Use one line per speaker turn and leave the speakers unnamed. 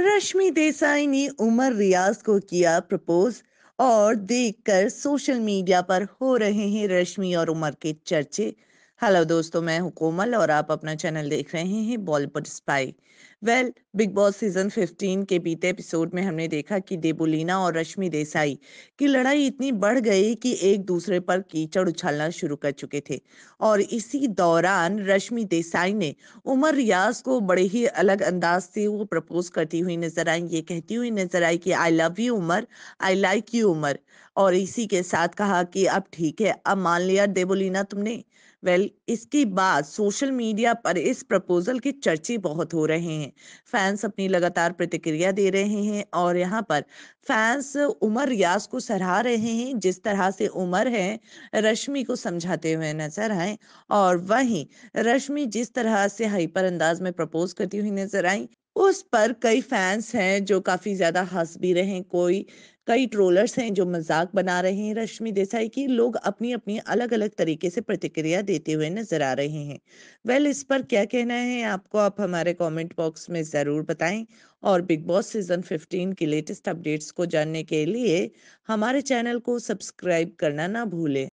रश्मि देसाई ने उमर रियाज को किया प्रपोज और देखकर सोशल मीडिया पर हो रहे हैं रश्मि और उमर के चर्चे हेलो दोस्तों मैं हूं कोमल और आप अपना चैनल देख रहे हैं Bollywood spy well Bigg Boss season 15 के बीते एपिसोड में हमने देखा कि देबोलीना और रश्मि देसाई की लड़ाई इतनी बढ़ गई कि एक दूसरे पर कीचड़ उछालना शुरू कर चुके थे और इसी दौरान रश्मि देसाई ने उमर रियाज को बड़े ही अलग अंदाज से वो प्रपोज करती हुई नजर आई ये कहती हुई नजर आई कि I love you Umar I like you Umar और इसी के साथ कहा कि अब ठीक है अब मान लिया देबोलीना तुमने वेल well, इसके बाद सोशल मीडिया पर इस प्रपोजल के चर्चे बहुत हो रहे हैं हैं फैंस अपनी लगातार प्रतिक्रिया दे रहे हैं और यहाँ पर फैंस उमर रियाज को सराह रहे हैं जिस तरह से उमर है रश्मि को समझाते हुए नजर आए और वहीं रश्मि जिस तरह से हाइपर अंदाज में प्रपोज करती हुई नजर आई उस पर कई फैंस हैं जो काफ़ी ज़्यादा हंस भी रहे हैं कोई कई ट्रोलर्स हैं जो मजाक बना रहे हैं रश्मि देसाई की लोग अपनी अपनी अलग अलग तरीके से प्रतिक्रिया देते हुए नजर आ रहे हैं वेल well, इस पर क्या कहना है आपको आप हमारे कमेंट बॉक्स में ज़रूर बताएं और बिग बॉस सीजन 15 की लेटेस्ट अपडेट्स को जानने के लिए हमारे चैनल को सब्सक्राइब करना ना भूलें